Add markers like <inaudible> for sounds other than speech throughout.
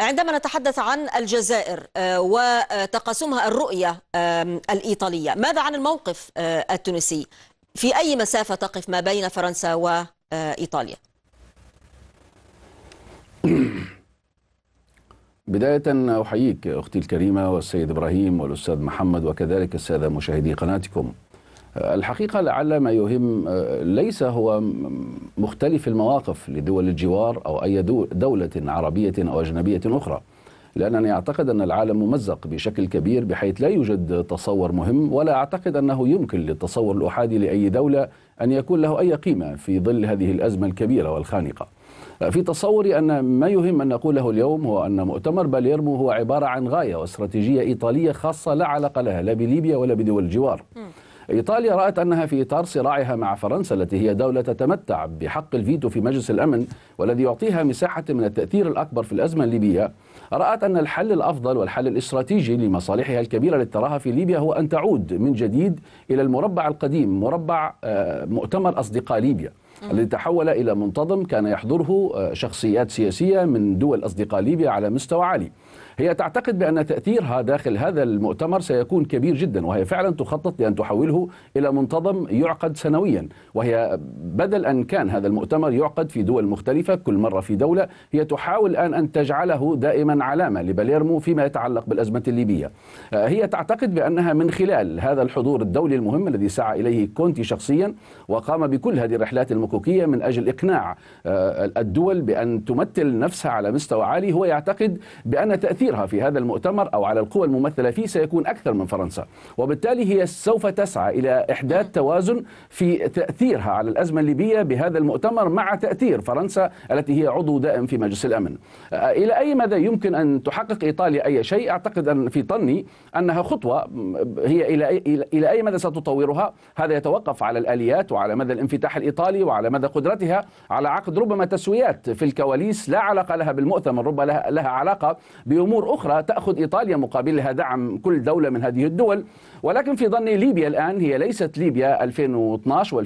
عندما نتحدث عن الجزائر آه، وتقاسمها الرؤية الإيطالية ماذا عن الموقف آه، التونسي في أي مسافة تقف ما بين فرنسا وإيطاليا آه، <clears throat> بداية أحييك أختي الكريمة والسيد إبراهيم والأستاذ محمد وكذلك السادة مشاهدي قناتكم الحقيقة لعل ما يهم آه، ليس هو مختلف المواقف لدول الجوار أو أي دولة عربية أو أجنبية أخرى لأنني أعتقد أن العالم ممزق بشكل كبير بحيث لا يوجد تصور مهم ولا أعتقد أنه يمكن للتصور الأحادي لأي دولة أن يكون له أي قيمة في ظل هذه الأزمة الكبيرة والخانقة آه، في تصوري أن ما يهم أن نقوله اليوم هو أن مؤتمر باليرمو هو عبارة عن غاية واستراتيجية إيطالية خاصة لا علاقة لها لا بليبيا ولا بدول الجوار إيطاليا رأت أنها في إطار صراعها مع فرنسا التي هي دولة تتمتع بحق الفيتو في مجلس الأمن والذي يعطيها مساحة من التأثير الأكبر في الأزمة الليبية رأت أن الحل الأفضل والحل الاستراتيجي لمصالحها الكبيرة التي تراها في ليبيا هو أن تعود من جديد إلى المربع القديم مربع آه، مؤتمر أصدقاء ليبيا الذي تحول إلى منتظم كان يحضره آه، شخصيات سياسية من دول أصدقاء ليبيا على مستوى عالي هي تعتقد بأن تأثيرها داخل هذا المؤتمر سيكون كبير جدا وهي فعلا تخطط لأن تحوله إلى منتظم يعقد سنويا وهي بدل أن كان هذا المؤتمر يعقد في دول مختلفة كل مرة في دولة هي تحاول الآن أن تجعله دائما علامة لباليرمو فيما يتعلق بالأزمة الليبية آه، هي تعتقد بأنها من خلال هذا الحضور الدولي المهم الذي سعى إليه كونتي شخصيا وقام بكل هذه الرحلات المختلفة الحقوقية من أجل إقناع آه، الدول بأن تمثل نفسها على مستوى عالي هو يعتقد بأن تأثيرها في هذا المؤتمر أو على القوى الممثلة فيه سيكون أكثر من فرنسا وبالتالي هي سوف تسعى إلى إحداث توازن في تأثيرها على الأزمة الليبية بهذا المؤتمر مع تأثير فرنسا التي هي عضو دائم في مجلس الأمن آه، إلى أي مدى يمكن أن تحقق إيطاليا أي شيء أعتقد أن في طني أنها خطوة هي إلى أي مدى ستطورها هذا يتوقف على الآليات وعلى مدى الانفتاح الإيطالي وعلى على مدى قدرتها على عقد ربما تسويات في الكواليس لا علاقة لها بالمؤتمر ربما لها, لها علاقة بأمور أخرى تأخذ إيطاليا مقابلها دعم كل دولة من هذه الدول ولكن في ظني ليبيا الآن هي ليست ليبيا 2012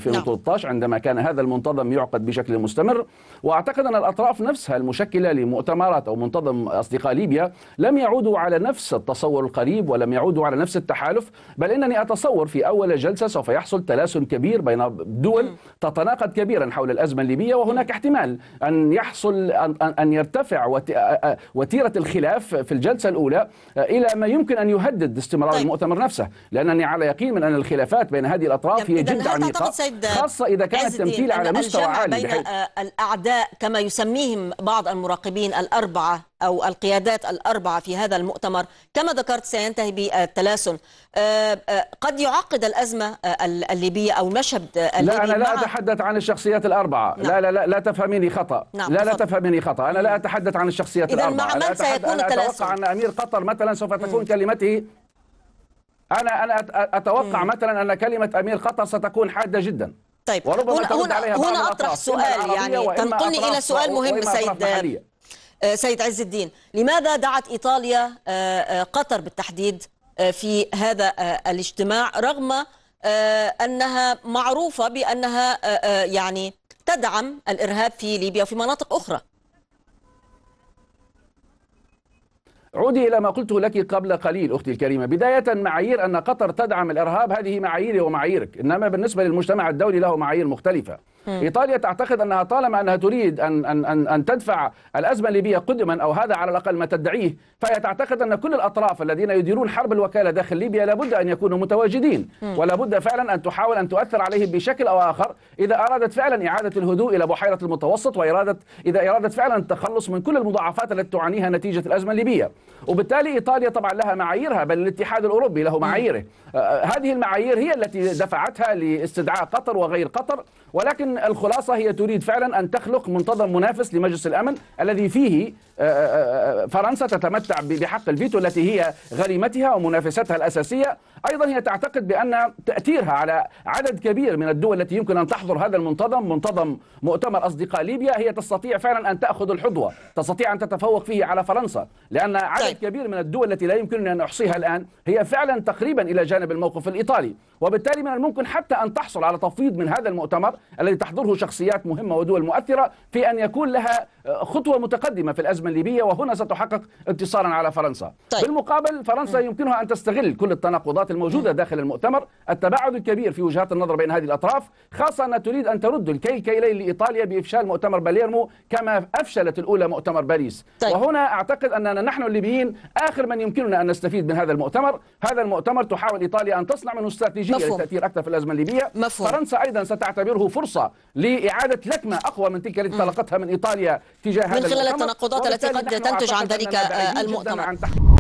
و2013 عندما كان هذا المنتظم يعقد بشكل مستمر وأعتقد أن الأطراف نفسها المشكلة لمؤتمرات أو منتظم أصدقاء ليبيا لم يعودوا على نفس التصور القريب ولم يعودوا على نفس التحالف بل إنني أتصور في أول جلسة سوف يحصل تلاسن كبير بين دول تتناقض كبيرا حول الأزمة الليبية وهناك احتمال أن يحصل أن يرتفع وتيرة الخلاف في الجلسة الأولى إلى ما يمكن أن يهدد استمرار طيب. المؤتمر نفسه لأنني على يقين من أن الخلافات بين هذه الأطراف طيب، هي جد عميقة خاصة إذا كان التمثيل على مستوى عالي بين آه، الأعداء كما يسميهم بعض المراقبين الأربعة أو القيادات الأربعة في هذا المؤتمر كما ذكرت سينتهي بالتلاسن آه، آه، قد يعقد الأزمة آه، الليبية أو المشهد الليبي لا أنا لا أتحدث عن الشخصيات الأربعة نعم. لا لا لا لا تفهميني خطأ نعم لا لا تفهميني خطأ أنا لا أتحدث عن الشخصيات إذن الأربعة مع من أتحدث سيكون التلاسل؟ أنا أتوقع أن أمير قطر مثلا سوف تكون م. كلمته أنا أنا أتوقع م. مثلا أن كلمة أمير قطر ستكون حادة جدا طيب وربما هنا هنا, هنا أطرح سؤال يعني تنقلني إلى سؤال مهم سيد آه، سيد عز الدين لماذا دعت إيطاليا آه، آه، قطر بالتحديد في هذا الاجتماع رغم أنها معروفة بأنها يعني تدعم الإرهاب في ليبيا وفي مناطق أخرى عودي إلى ما قلته لك قبل قليل أختي الكريمة بداية معايير أن قطر تدعم الإرهاب هذه معاييري ومعاييرك إنما بالنسبة للمجتمع الدولي له معايير مختلفة ايطاليا تعتقد انها طالما انها تريد ان ان ان, أن تدفع الازمه الليبيه قدما او هذا على الاقل ما تدعيه فهي تعتقد ان كل الاطراف الذين يديرون حرب الوكاله داخل ليبيا لابد ان يكونوا متواجدين ولابد فعلا ان تحاول ان تؤثر عليهم بشكل او اخر اذا ارادت فعلا اعاده الهدوء الى بحيره المتوسط واراده اذا ارادت فعلا التخلص من كل المضاعفات التي تعانيها نتيجه الازمه الليبيه وبالتالي ايطاليا طبعا لها معاييرها بل الاتحاد الاوروبي له معاييره آه، آه، هذه المعايير هي التي دفعتها لاستدعاء قطر وغير قطر ولكن الخلاصة هي تريد فعلا أن تخلق منتظم منافس لمجلس الأمن الذي فيه آه، آه، آه، فرنسا تتمتع بحق الفيتو التي هي غريمتها ومنافستها الأساسية أيضا هي تعتقد بأن تأثيرها على عدد كبير من الدول التي يمكن أن تحضر هذا المنتظم منتظم مؤتمر أصدقاء ليبيا هي تستطيع فعلا أن تأخذ الحظوة تستطيع أن تتفوق فيه على فرنسا لأن عدد طيب. كبير من الدول التي لا يمكننا أن نحصيها الآن هي فعلا تقريبا إلى جانب الموقف الإيطالي وبالتالي من الممكن حتى أن تحصل على تفويض من هذا المؤتمر الذي تحضره شخصيات مهمة ودول مؤثرة في أن يكون لها آه، خطوة متقدمة في الأزمة الليبية وهنا ستحقق انتصارا على فرنسا طيب. بالمقابل فرنسا يمكنها أن تستغل كل التناقضات الموجودة داخل المؤتمر التباعد الكبير في وجهات النظر بين هذه الأطراف خاصة أنها تريد أن ترد الكيك كيلين لإيطاليا بإفشال مؤتمر باليرمو كما أفشلت الأولى مؤتمر باريس طيب. وهنا أعتقد أننا نحن الليبيين آخر من يمكننا أن نستفيد من هذا المؤتمر هذا المؤتمر تحاول إيطاليا أن تصنع منه استراتيجية استراتيجيه مفهوم. للتاثير اكثر في الازمه الليبيه مفهوم. فرنسا ايضا ستعتبره فرصه لاعاده لكمه اقوى من تلك التي تلقتها من ايطاليا تجاه من هذا خلال التناقضات التي قد تنتج عن ذلك المؤتمر